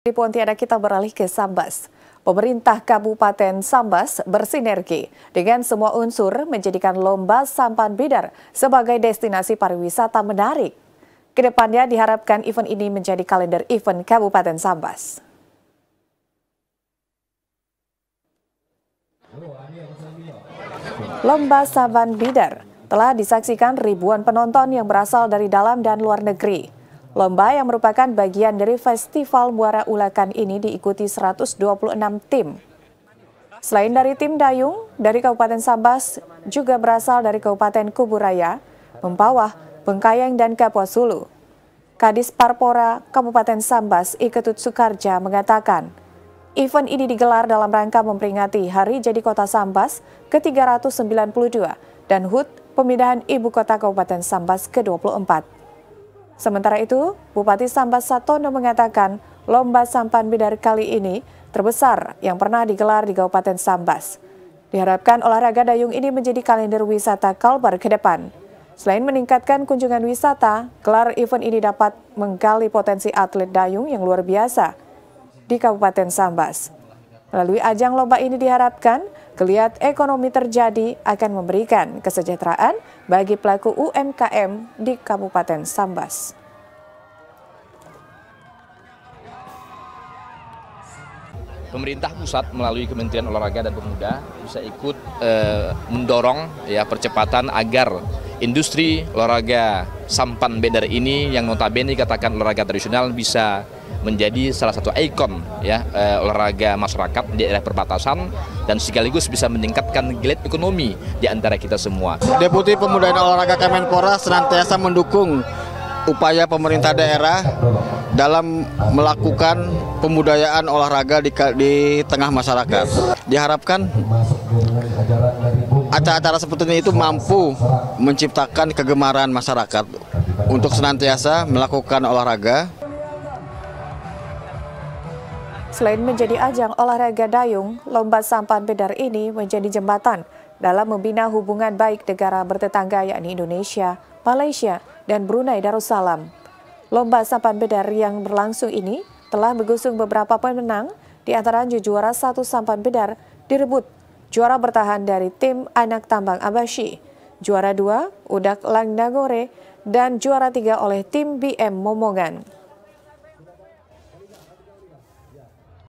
Di Pontianak kita beralih ke Sambas. Pemerintah Kabupaten Sambas bersinergi dengan semua unsur menjadikan Lomba Sampan Bidar sebagai destinasi pariwisata menarik. Kedepannya diharapkan event ini menjadi kalender event Kabupaten Sambas. Lomba Sampan Bidar telah disaksikan ribuan penonton yang berasal dari dalam dan luar negeri. Lomba yang merupakan bagian dari Festival Muara Ulakan ini diikuti 126 tim. Selain dari tim Dayung, dari Kabupaten Sambas juga berasal dari Kabupaten Kuburaya, Mempawah, Bengkayang, dan Kapuasulu. Kadis Parpora Kabupaten Sambas Iketut Sukarja mengatakan, event ini digelar dalam rangka memperingati Hari Jadi Kota Sambas ke-392 dan HUT pemindahan Ibu Kota Kabupaten Sambas ke-24. Sementara itu, Bupati Sambas Satono mengatakan lomba sampan bidar kali ini terbesar yang pernah digelar di Kabupaten Sambas. Diharapkan olahraga dayung ini menjadi kalender wisata Kalbar ke depan. Selain meningkatkan kunjungan wisata, gelar event ini dapat menggali potensi atlet dayung yang luar biasa di Kabupaten Sambas. Melalui ajang lomba ini diharapkan Geliat ekonomi terjadi akan memberikan kesejahteraan bagi pelaku UMKM di Kabupaten Sambas. pemerintah pusat melalui Kementerian Olahraga dan Pemuda bisa ikut eh, mendorong ya percepatan agar industri olahraga sampan beder ini yang notabene katakan olahraga tradisional bisa menjadi salah satu ikon ya eh, olahraga masyarakat di daerah perbatasan dan sekaligus bisa meningkatkan geliat ekonomi di antara kita semua. Deputi Pemuda dan Olahraga Kemenpora senantiasa mendukung upaya pemerintah daerah dalam melakukan pemudayaan olahraga di, di tengah masyarakat. Diharapkan acara-acara seperti ini itu mampu menciptakan kegemaran masyarakat untuk senantiasa melakukan olahraga Selain menjadi ajang olahraga dayung, lomba sampan bedar ini menjadi jembatan dalam membina hubungan baik negara bertetangga yakni Indonesia, Malaysia, dan Brunei Darussalam. Lomba sampan bedar yang berlangsung ini telah mengusung beberapa pemenang, di antara juara satu sampan bedar direbut. Juara bertahan dari tim anak tambang Abashi, juara dua Udak Langnagore, dan juara tiga oleh tim BM Momongan.